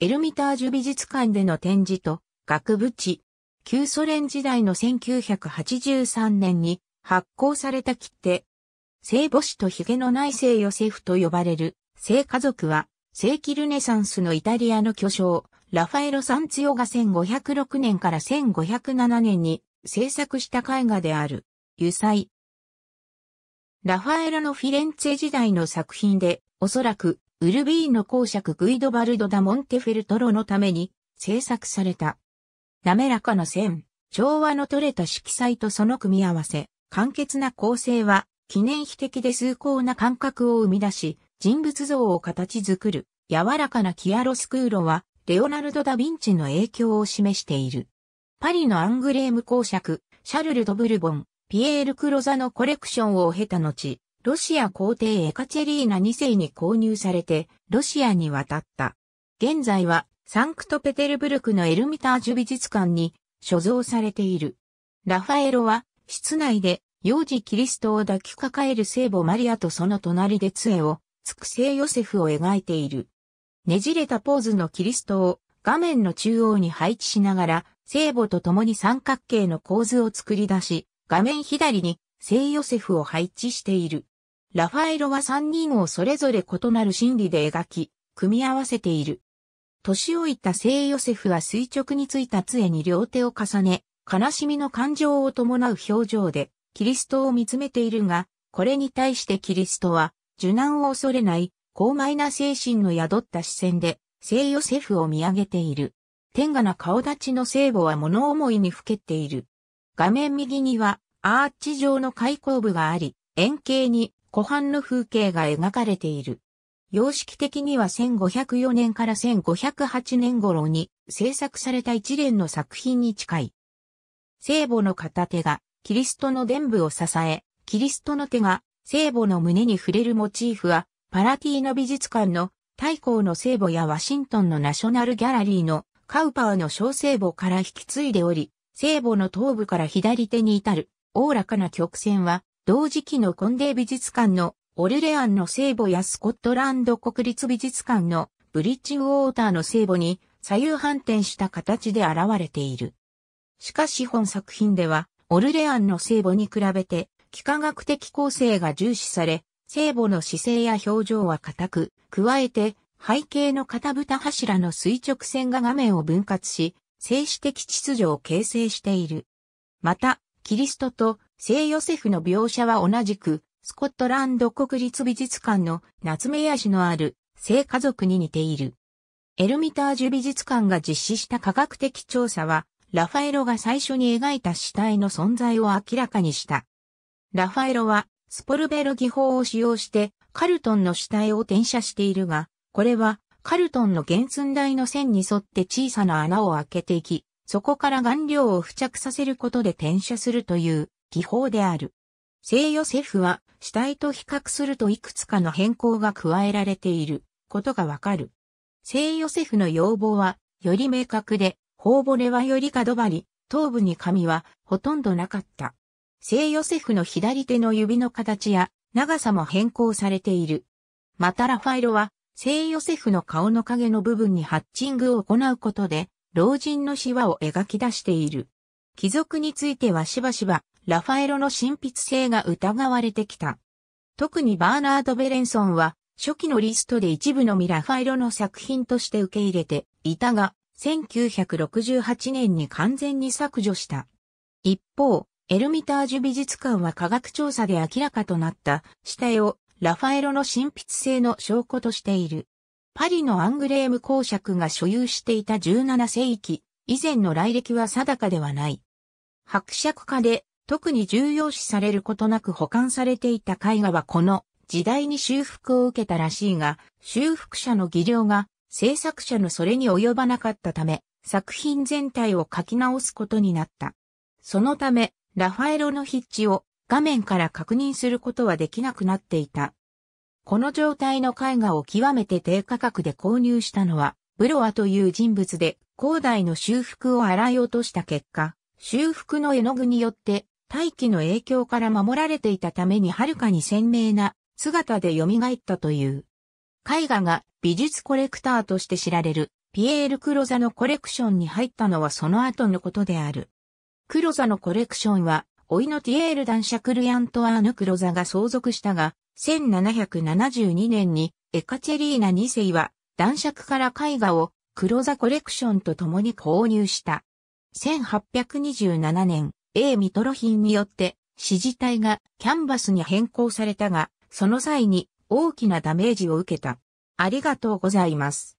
エルミタージュ美術館での展示と額縁、旧ソ連時代の1983年に発行された切手、聖母子と髭のない聖ヨセフと呼ばれる聖家族は、聖キルネサンスのイタリアの巨匠、ラファエロ・サンツヨが1506年から1507年に制作した絵画である、油彩。ラファエロのフィレンツェ時代の作品で、おそらくウルビーの公爵グイドバルド・ダ・モンテフェルトロのために制作された。滑らかな線、調和の取れた色彩とその組み合わせ、簡潔な構成は記念碑的で崇高な感覚を生み出し、人物像を形作る柔らかなキアロスクーロは、レオナルド・ダ・ヴィンチの影響を示している。パリのアングレーム公爵、シャルル・ド・ブルボン、ピエール・クロザのコレクションを経た後、ロシア皇帝エカチェリーナ2世に購入されて、ロシアに渡った。現在は、サンクトペテルブルクのエルミタージュ美術館に所蔵されている。ラファエロは、室内で、幼児キリストを抱きかかえる聖母マリアとその隣で杖を、つく聖ヨセフを描いている。ねじれたポーズのキリストを画面の中央に配置しながら、聖母と共に三角形の構図を作り出し、画面左に聖ヨセフを配置している。ラファエロは三人をそれぞれ異なる心理で描き、組み合わせている。年老いた聖ヨセフは垂直についた杖に両手を重ね、悲しみの感情を伴う表情で、キリストを見つめているが、これに対してキリストは、受難を恐れない、高邁な精神の宿った視線で、聖ヨセフを見上げている。天下な顔立ちの聖母は物思いにふけっている。画面右には、アーチ状の開口部があり、円形に湖畔の風景が描かれている。様式的には1504年から1508年頃に制作された一連の作品に近い。聖母の片手がキリストの伝部を支え、キリストの手が聖母の胸に触れるモチーフは、パラティーノ美術館の太閤の聖母やワシントンのナショナルギャラリーのカウパーの小聖母から引き継いでおり、聖母の頭部から左手に至る、おおらかな曲線は、同時期のコンデー美術館のオルレアンの聖母やスコットランド国立美術館のブリッジウォーターの聖母に左右反転した形で現れている。しかし本作品では、オルレアンの聖母に比べて、幾何学的構成が重視され、聖母の姿勢や表情は固く、加えて、背景の片蓋柱の垂直線が画面を分割し、静止的秩序を形成している。また、キリストと聖ヨセフの描写は同じく、スコットランド国立美術館の夏目屋市のある聖家族に似ている。エルミタージュ美術館が実施した科学的調査は、ラファエロが最初に描いた死体の存在を明らかにした。ラファエロは、スポルベロ技法を使用して、カルトンの死体を転写しているが、これは、カルトンの原寸大の線に沿って小さな穴を開けていき、そこから顔料を付着させることで転写するという技法である。聖ヨセフは死体と比較するといくつかの変更が加えられていることがわかる。聖ヨセフの要望はより明確で、頬骨はより角張り、頭部に髪はほとんどなかった。聖ヨセフの左手の指の形や長さも変更されている。またラファイロは聖ヨセフの顔の影の部分にハッチングを行うことで老人のシワを描き出している。貴族についてはしばしば、ラファエロの神筆性が疑われてきた。特にバーナード・ベレンソンは、初期のリストで一部のミラファエロの作品として受け入れていたが、1968年に完全に削除した。一方、エルミタージュ美術館は科学調査で明らかとなった下絵をラファエロの神筆性の証拠としている。パリのアングレーム公爵が所有していた17世紀、以前の来歴は定かではない。伯爵家で特に重要視されることなく保管されていた絵画はこの時代に修復を受けたらしいが、修復者の技量が制作者のそれに及ばなかったため、作品全体を書き直すことになった。そのため、ラファエロの筆致を画面から確認することはできなくなっていた。この状態の絵画を極めて低価格で購入したのは、ブロアという人物で、広大の修復を洗い落とした結果、修復の絵の具によって大気の影響から守られていたためにはるかに鮮明な姿で蘇ったという。絵画が美術コレクターとして知られるピエール・クロザのコレクションに入ったのはその後のことである。クロザのコレクションは、老いのティエール男爵ルヤントアーヌ・クロザが相続したが、1772年にエカチェリーナ2世は男爵から絵画を黒座コレクションと共に購入した。1827年、A ミトロ品によって支持体がキャンバスに変更されたが、その際に大きなダメージを受けた。ありがとうございます。